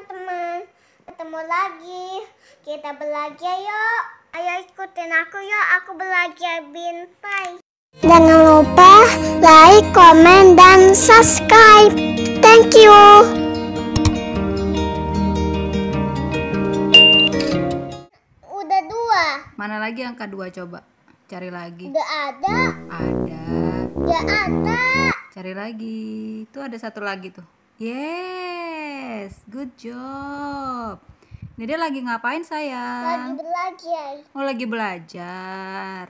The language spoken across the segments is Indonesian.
teman-teman. Ketemu lagi. Kita belajar yuk. Ayo ikutin aku yuk. Aku belajar bintai. Jangan lupa like, comment, dan subscribe. Thank you. Udah dua. Mana lagi yang kedua coba? Cari lagi. Udah ada. Ada. Udah ada. Cari lagi. Tuh ada satu lagi tuh. Yeay. Yes, good job. Jadi lagi ngapain sayang? Lagi belajar. Oh lagi belajar.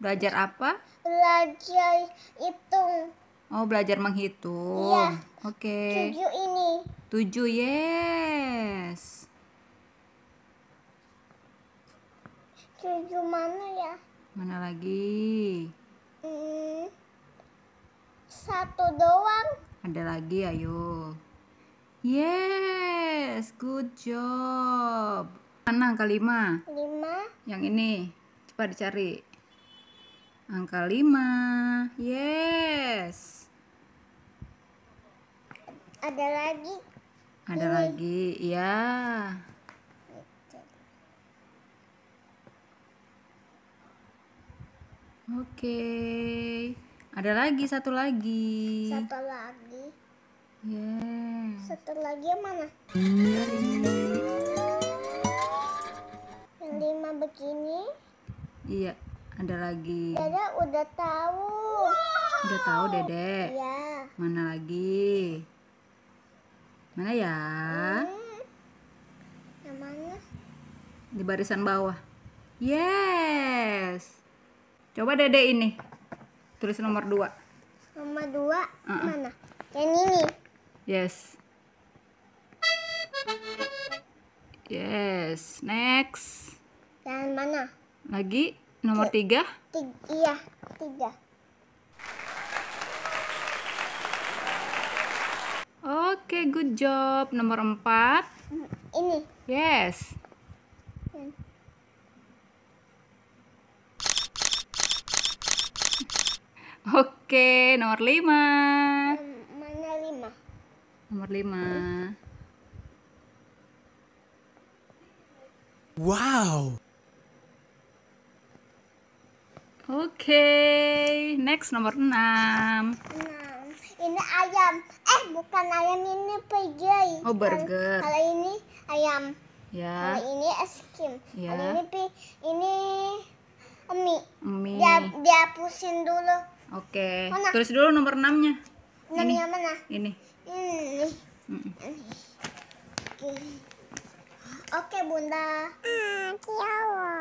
Belajar apa? Belajar hitung. Oh belajar menghitung. Iya. Oke. Okay. Tujuh ini. Tujuh yes. Tujuh mana ya? Mana lagi? Hmm, satu doang. Ada lagi ayo. Yes, good job. Mana angka 5? 5. Yang ini, coba dicari. Angka 5. Yes. Ada lagi. Ada ini. lagi, ya. Oke. Okay. Ada lagi satu lagi. Satu lagi. Yes. Satu lagi yang mana? Yang lima begini. Iya, ada lagi. Dede udah tahu. Wow. Udah tahu Dede. Iya. Mana lagi? Mana ya? Hmm. Yang mana? Di barisan bawah. Yes. Coba Dede ini. Tulis nomor dua. Nomor dua uh -uh. mana? Yang ini. Yes. Yes, next. Yang mana? Lagi nomor tiga? tiga? Iya, tiga. Oke, okay, good job. Nomor empat? Ini. Yes. Hmm. Oke, okay, nomor lima. Mana lima? Nomor lima. Wow. Oke, okay. next nomor 6. 6. Ini ayam. Eh, bukan ayam ini pejai. Oh, burger. Kalau ini ayam. Ya. Kalau ini es krim. Ya. Kalau ini pi, ini mie. Mie. Dia dihapusin dulu. Oke. Okay. Oh, mana? Tulis dulu nomor 6-nya. 6 ini. mana? Ini. Ini. Mm -mm. Ini. Oke, Bunda. Ah,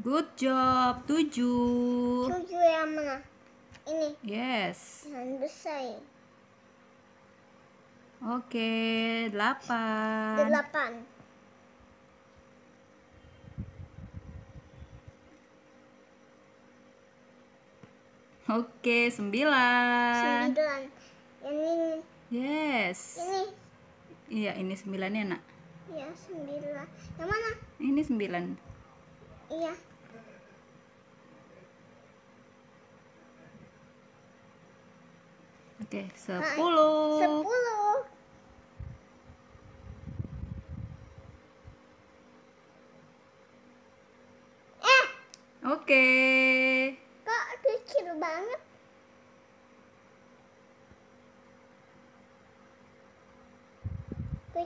Good job. Tujuh. Tujuh yang mana? Ini. Yes. Yang besar. Oke, delapan. Delapan. Oke, sembilan. Sembilan. Yang ini. Yes. Ini Iya, ini sembilan ya Nak. Iya, sembilan. Yang mana? Ini sembilan. Iya. Oke, nah, sepuluh. Sepuluh. Eh. Oke.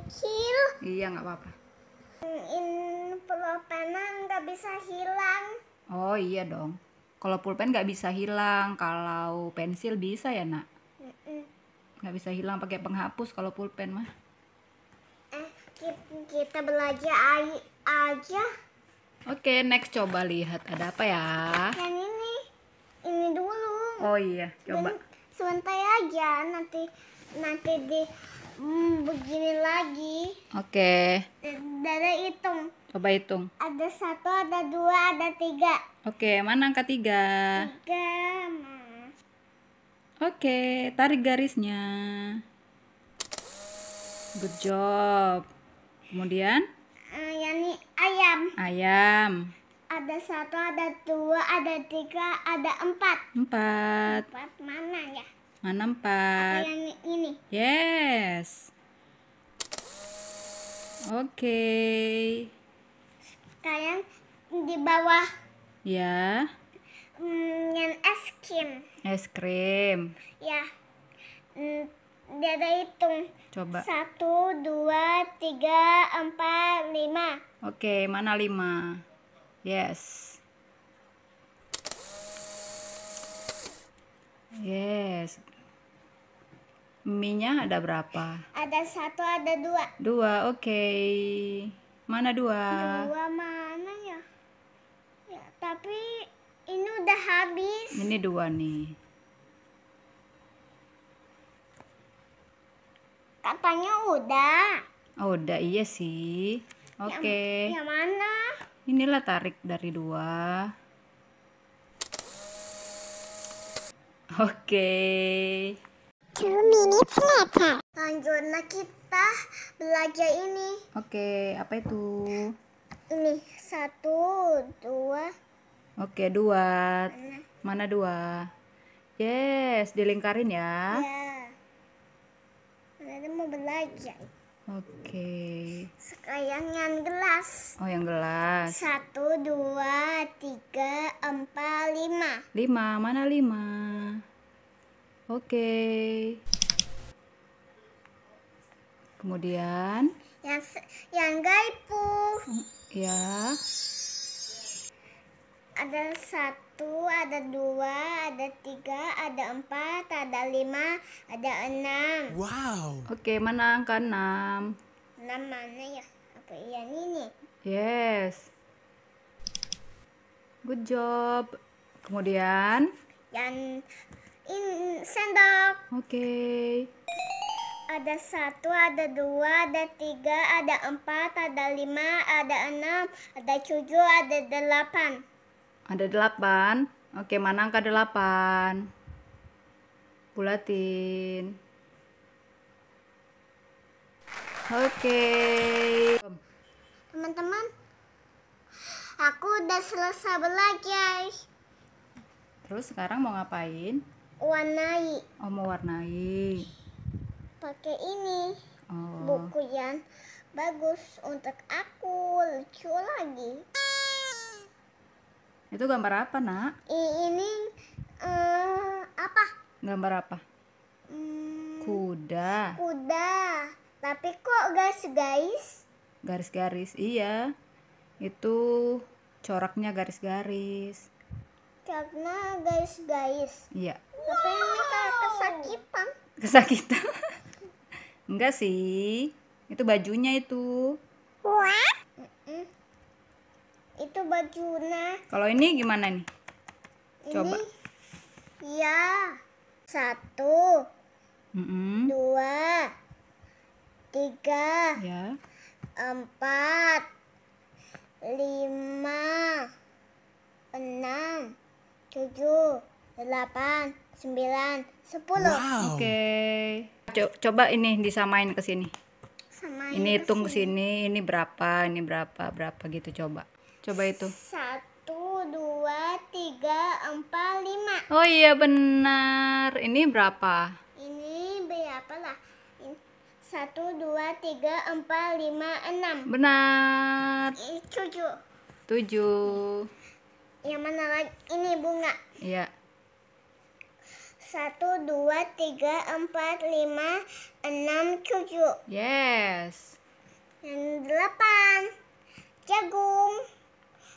kecil. Iya, nggak apa-apa. pulpenan nggak bisa hilang. Oh iya dong. Kalau pulpen nggak bisa hilang, kalau pensil bisa ya nak. Nggak bisa hilang pakai penghapus kalau pulpen mah. Eh, kita belajar aja. Oke, okay, next coba lihat ada apa ya? Yang ini, ini dulu. Oh iya, coba. sebentar aja, nanti nanti di Hmm, begini lagi. Oke. Okay. Dada hitung. Coba hitung. Ada satu, ada dua, ada tiga. Oke, okay, mana angka tiga? Tiga, Oke, okay, tarik garisnya. Good job. Kemudian? Uh, yang ini ayam. Ayam. Ada satu, ada dua, ada tiga, ada empat. Empat. Empat mana ya? Mana empat? Ada yang ini. Yes. Oke. Okay. Sekarang di bawah. Ya. Hmm, yang es krim. Es krim. Ya. Hmm, dia ada hitung. Coba. Satu, dua, tiga, empat, lima. Oke, okay, mana lima? Yes. Yes, mie ada berapa? Ada satu, ada dua. Dua, oke. Okay. Mana dua? Dua mana ya? Ya, tapi ini udah habis. Ini dua nih. Katanya udah. Oh, udah iya sih. Oke. Okay. Yang, yang mana? Inilah tarik dari dua. Oke. Okay. Two minutes later. nak kita belajar ini. Oke, apa itu? Ini satu, dua. Oke, dua. Mana? dua? Yes, dilingkarin ya. Ya. nanti mau belajar. Oke. Okay. Sekarang yang gelas. Oh, yang gelas. Satu, dua, tiga, empat, lima. Lima, mana lima? Oke. Kemudian yang yang gaipu. Ya. Ada satu, ada dua, ada tiga, ada empat, ada lima, ada enam. Wow. Oke, okay, mana angka enam? Enam mana ya? Apa yang ini? Yes. Good job. Kemudian yang in sendok. Oke. Okay. Ada satu, ada dua, ada tiga, ada empat, ada lima, ada enam, ada tujuh, ada delapan. Ada delapan. Oke, mana angka delapan? Bulatin. Oke. Teman-teman, aku udah selesai belajar. Terus sekarang mau ngapain? warnai oh warnai, pakai ini oh. buku yang bagus untuk aku lucu lagi itu gambar apa nak ini uh, apa gambar apa hmm, kuda kuda tapi kok guys guys garis-garis iya itu coraknya garis-garis coraknya garis-garis. iya ini kesakitan kesakitan enggak sih itu bajunya itu wah itu bajunya kalau ini gimana nih ini, coba ya satu mm -hmm. dua tiga ya. empat lima enam tujuh delapan, sembilan, sepuluh. Wow. Oke. Okay. Co coba ini disamain ke sini. ini hitung ke sini, ini berapa, ini berapa, berapa gitu coba. Coba itu. Satu, dua, tiga, empat, lima. Oh iya benar. Ini berapa? Ini berapa lah? Satu, dua, tiga, empat, lima, enam. Benar. Ini tujuh. Tujuh. Yang mana lagi? Ini bunga. Iya satu, dua, tiga, empat, lima, enam, tujuh. Yes. Dan delapan. Jagung.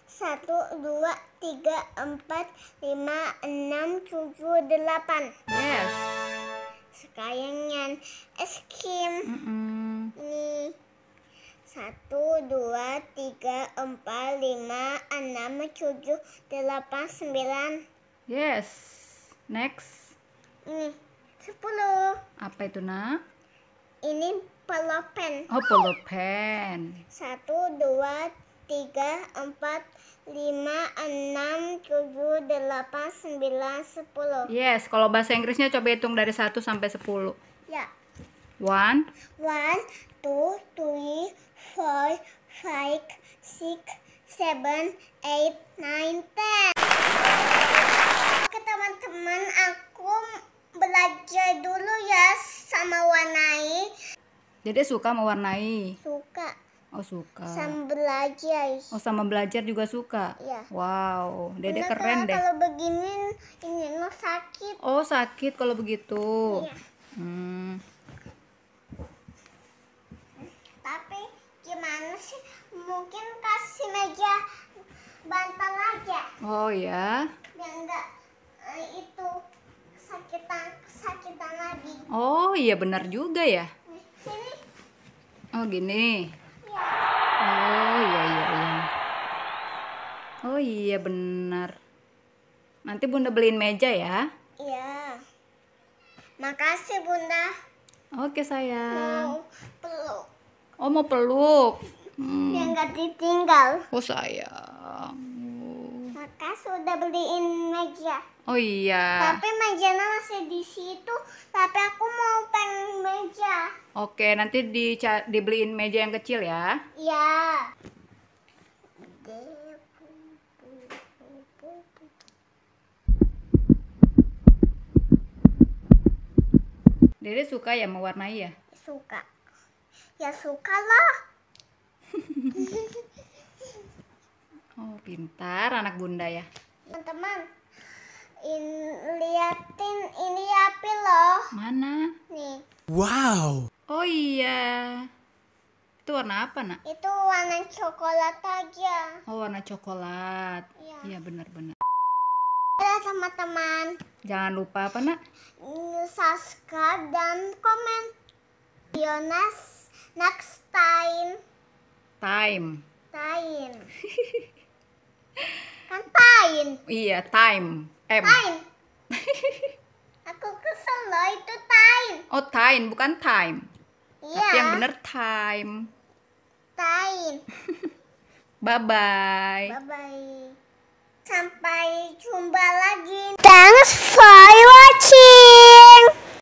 Satu, dua, tiga, empat, lima, enam, tujuh, delapan. Yes. Sekarang yang es krim. Mm -mm. Ini. Satu, dua, tiga, empat, lima, enam, tujuh, delapan, sembilan. Yes. Next ini hmm, sepuluh. Apa itu nak? Ini pulpen. Oh pulpen. Satu, dua, tiga, empat, lima, enam, tujuh, delapan, sembilan, sepuluh. Yes, kalau bahasa Inggrisnya coba hitung dari satu sampai sepuluh. Ya. One. One, two, three, four, five, six, seven, eight, nine, ten. Oke teman-teman aku Dede suka mewarnai? Suka. Oh, suka. Sama belajar. Oh, sama belajar juga suka? Iya. Wow, Dede Bener keren deh. kalau begini ini no sakit. Oh, sakit kalau begitu. Iya. Hmm. Tapi gimana sih? Mungkin kasih meja bantal aja. Oh, ya. Biar enggak eh, itu sakitan sakitan lagi. Oh, iya benar juga ya. Oh gini. Oh iya iya iya. Oh iya benar. Nanti Bunda beliin meja ya. Iya. Makasih Bunda. Oke sayang. Mau peluk. Oh mau peluk. Hmm. Yang gak ditinggal. Oh sayang. Makasih udah beliin meja. Oh iya. Tapi mejanya masih di situ, tapi aku mau pengen meja. Oke, nanti di dibeliin meja yang kecil ya. Iya. Dede suka ya mewarnai ya? Suka. Ya suka lah. oh, pintar anak bunda ya. Teman-teman, in, liatin ini api loh. Mana? Nih. Wow. Oh iya. Itu warna apa, Nak? Itu warna coklat aja. Oh, warna coklat. Iya, ya, benar-benar. Halo teman-teman. Jangan lupa apa, Nak? Subscribe dan komen. Yonas next time. Time. Time. lain. Iya, time. M. Time. Aku kesel loh itu time. Oh, time bukan time. Iya. Tapi yang iya. bener time. Time. bye bye. Bye bye. Sampai jumpa lagi. Thanks for watching.